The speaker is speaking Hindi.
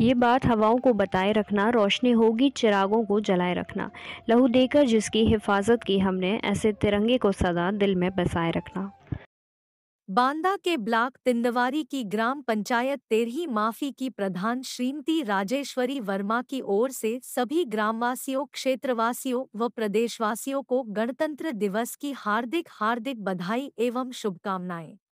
ये बात हवाओं को बताए रखना रोशनी होगी चिरागों को जलाए रखना लहू देकर जिसकी हिफाजत की हमने ऐसे तिरंगे को सदा दिल में बसाए रखना बांदा के ब्लॉक तिंदवारी की ग्राम पंचायत तेरही माफी की प्रधान श्रीमती राजेश्वरी वर्मा की ओर से सभी ग्रामवासियों क्षेत्रवासियों व प्रदेशवासियों को गणतंत्र दिवस की हार्दिक हार्दिक बधाई एवं शुभकामनाएं